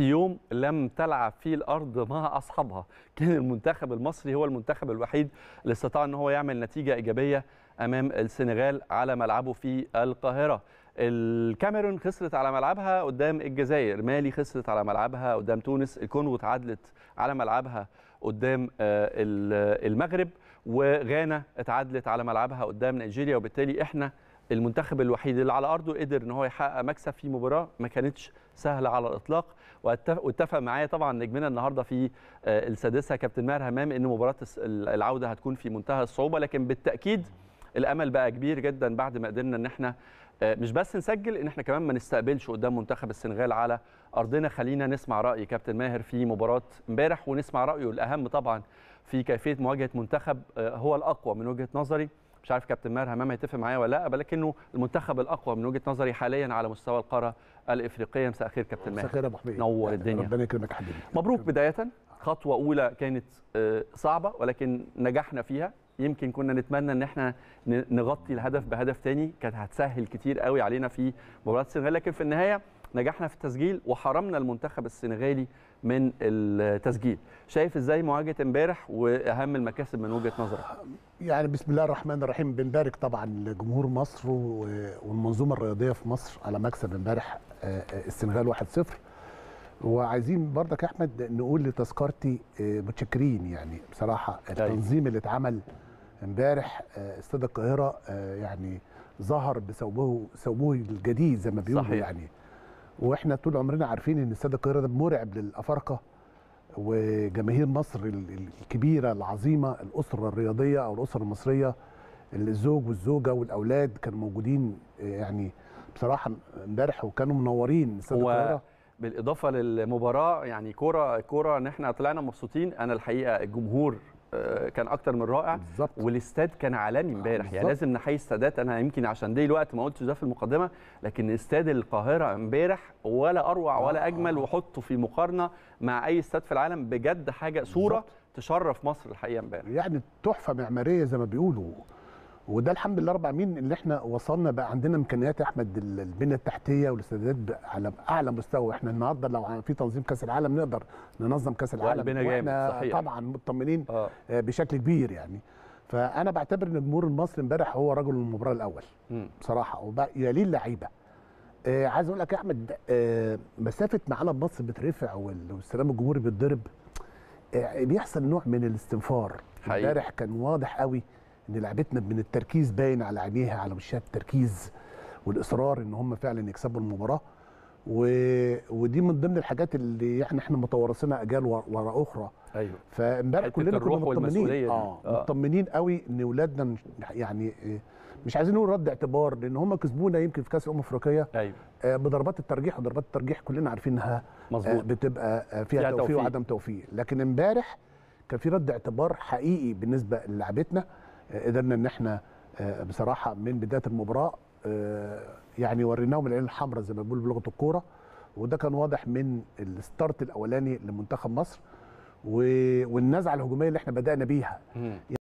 في يوم لم تلعب فيه الارض مع اصحابها كان المنتخب المصري هو المنتخب الوحيد اللي استطاع ان هو يعمل نتيجه ايجابيه امام السنغال على ملعبه في القاهره الكاميرون خسرت على ملعبها قدام الجزائر مالي خسرت على ملعبها قدام تونس الكونغو اتعادلت على ملعبها قدام آه، المغرب وغانا اتعادلت على ملعبها قدام نيجيريا وبالتالي احنا المنتخب الوحيد اللي على ارضه قدر ان هو يحقق مكسب في مباراه ما كانتش سهله على الاطلاق واتفق معايا طبعا نجمنا النهارده في آه، السادسه كابتن ماهر همام ان مباراه العوده هتكون في منتهى الصعوبه لكن بالتاكيد الامل بقى كبير جدا بعد ما قدرنا ان احنا آه، مش بس نسجل ان احنا كمان ما نستقبلش قدام منتخب السنغال على ارضنا خلينا نسمع راي كابتن ماهر في مباراه امبارح ونسمع رايه الاهم طبعا في كيفيه مواجهه منتخب آه، هو الاقوى من وجهه نظري مش عارف كابتن ماهر همام هيتفق معايا ولا لا ولكنه المنتخب الاقوى من وجهه نظري حاليا على مستوى القاره الافريقيه مساء الخير كابتن ماهر مساء الخير يا ابو حميد نور الدنيا ربنا يكرمك يا حبيبي مبروك بدايه خطوه اولى كانت آه، صعبه ولكن نجحنا فيها يمكن كنا نتمنى ان احنا نغطي الهدف بهدف تاني كانت هتسهل كتير قوي علينا في مباراه السنغال لكن في النهايه نجحنا في التسجيل وحرمنا المنتخب السنغالي من التسجيل شايف ازاي مواجهه امبارح واهم المكاسب من وجهه نظرك يعني بسم الله الرحمن الرحيم بنبارك طبعا لجمهور مصر والمنظومه الرياضيه في مصر على مكسب امبارح آه، آه، السنغال 1-0 وعايزين برضك يا احمد نقول لتذكرتي آه، متشكرين يعني بصراحه طيب. التنظيم اللي اتعمل امبارح استاد القاهره يعني ظهر بثوبه ثوبه الجديد زي ما بيقولوا يعني واحنا طول عمرنا عارفين ان استاد القاهره ده مرعب للافارقه وجماهير مصر الكبيره العظيمه الاسره الرياضيه او الاسره المصريه اللي الزوج والزوجه والاولاد كانوا موجودين يعني بصراحه امبارح وكانوا منورين استاد القاهره بالاضافه للمباراه يعني كوره كوره ان احنا طلعنا مبسوطين انا الحقيقه الجمهور آه، كان اكتر من رائع بالزبط. والاستاد كان عالمي امبارح يعني لازم نحيي السادات انا يمكن عشان ده الوقت ما قلتش ده في المقدمه لكن استاد القاهره امبارح ولا اروع ولا آه. اجمل وحطه في مقارنه مع اي استاد في العالم بجد حاجه صوره بالزبط. تشرف مصر الحقيقه امبارح يعني تحفه معماريه زي ما بيقولوا وده الحمد لله رب العالمين اللي احنا وصلنا بقى عندنا امكانيات يا احمد البنيه التحتيه والاستعدادات على اعلى مستوى احنا النهارده لو في تنظيم كاس العالم نقدر ننظم كاس يعني العالم واحنا صحيح. طبعا مطمنين آه. آه. بشكل كبير يعني فانا بعتبر ان الجمهور المصري امبارح هو رجل المباراه الاول م. بصراحه يليه اللعيبه آه عايز اقول لك يا احمد آه مسافه معانا مصر بترفع والاستلام الجمهوري بيتضرب آه بيحصل نوع من الاستنفار امبارح كان واضح قوي ان لعبتنا من التركيز باين على عينيها على وشها التركيز والاصرار ان هم فعلا يكسبوا المباراه و... ودي من ضمن الحاجات اللي يعني احنا متوارثينها اجيال ورا اخرى ايوه فامبارح كلنا كنا مطمنين اه, آه. مطمنين قوي ان اولادنا يعني آه، مش عايزين نقول رد اعتبار لان هم كسبونا يمكن في كاس الامم الافريقيه ايوه آه بضربات الترجيح وضربات الترجيح كلنا عارفين مظبوط آه بتبقى آه فيها, توفيق, توفيق وعدم توفيق لكن امبارح كان في رد اعتبار حقيقي بالنسبه للعبتنا قدرنا ان احنا آه، بصراحه من بدايه المباراه آه، يعني وريناهم العين الحمراء زي ما بيقولوا بلغه الكوره وده كان واضح من الستارت الاولاني لمنتخب مصر والنزعه الهجوميه اللي احنا بدانا بيها